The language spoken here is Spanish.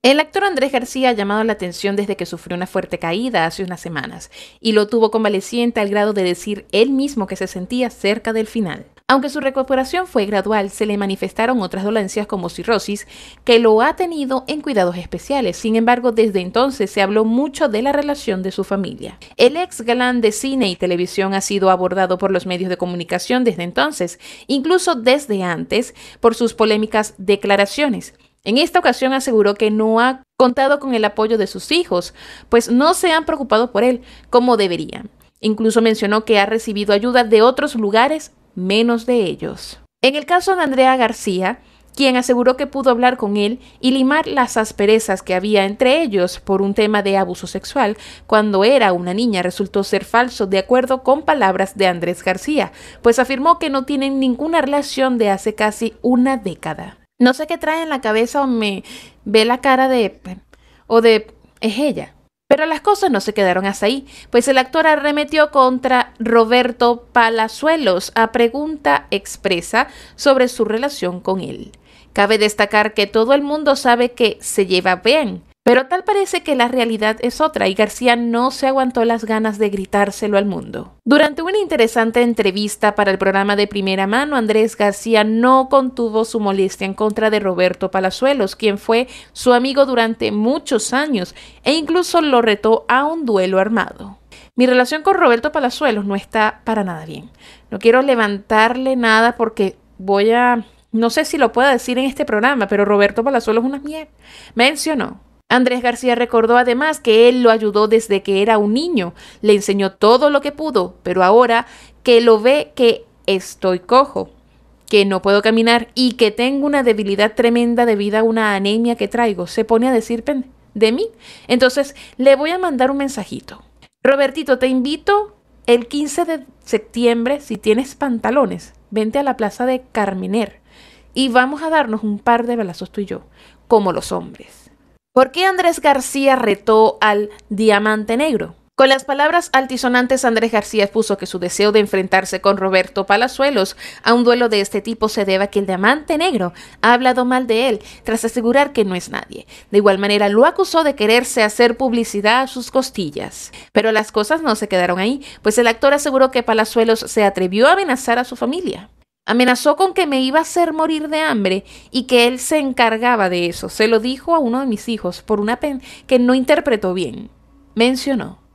El actor Andrés García ha llamado la atención desde que sufrió una fuerte caída hace unas semanas y lo tuvo convaleciente al grado de decir él mismo que se sentía cerca del final. Aunque su recuperación fue gradual, se le manifestaron otras dolencias como cirrosis, que lo ha tenido en cuidados especiales. Sin embargo, desde entonces se habló mucho de la relación de su familia. El ex galán de cine y televisión ha sido abordado por los medios de comunicación desde entonces, incluso desde antes, por sus polémicas declaraciones. En esta ocasión aseguró que no ha contado con el apoyo de sus hijos, pues no se han preocupado por él como deberían. Incluso mencionó que ha recibido ayuda de otros lugares menos de ellos. En el caso de Andrea García, quien aseguró que pudo hablar con él y limar las asperezas que había entre ellos por un tema de abuso sexual cuando era una niña resultó ser falso de acuerdo con palabras de Andrés García, pues afirmó que no tienen ninguna relación de hace casi una década. No sé qué trae en la cabeza o me ve la cara de... o de... es ella. Pero las cosas no se quedaron hasta ahí, pues el actor arremetió contra Roberto Palazuelos a pregunta expresa sobre su relación con él. Cabe destacar que todo el mundo sabe que se lleva bien, pero tal parece que la realidad es otra y García no se aguantó las ganas de gritárselo al mundo. Durante una interesante entrevista para el programa de primera mano, Andrés García no contuvo su molestia en contra de Roberto Palazuelos, quien fue su amigo durante muchos años e incluso lo retó a un duelo armado. Mi relación con Roberto Palazuelos no está para nada bien. No quiero levantarle nada porque voy a... No sé si lo pueda decir en este programa, pero Roberto Palazuelos es una mierda. Mencionó Andrés García recordó además que él lo ayudó desde que era un niño, le enseñó todo lo que pudo, pero ahora que lo ve que estoy cojo, que no puedo caminar y que tengo una debilidad tremenda debido a una anemia que traigo, se pone a decir de mí. Entonces le voy a mandar un mensajito. Robertito, te invito el 15 de septiembre, si tienes pantalones, vente a la plaza de Carminer y vamos a darnos un par de balazos tú y yo, como los hombres. ¿Por qué Andrés García retó al Diamante Negro? Con las palabras altisonantes, Andrés García expuso que su deseo de enfrentarse con Roberto Palazuelos a un duelo de este tipo se deba a que el diamante negro ha hablado mal de él, tras asegurar que no es nadie. De igual manera, lo acusó de quererse hacer publicidad a sus costillas. Pero las cosas no se quedaron ahí, pues el actor aseguró que Palazuelos se atrevió a amenazar a su familia. Amenazó con que me iba a hacer morir de hambre y que él se encargaba de eso. Se lo dijo a uno de mis hijos por una pen que no interpretó bien. Mencionó.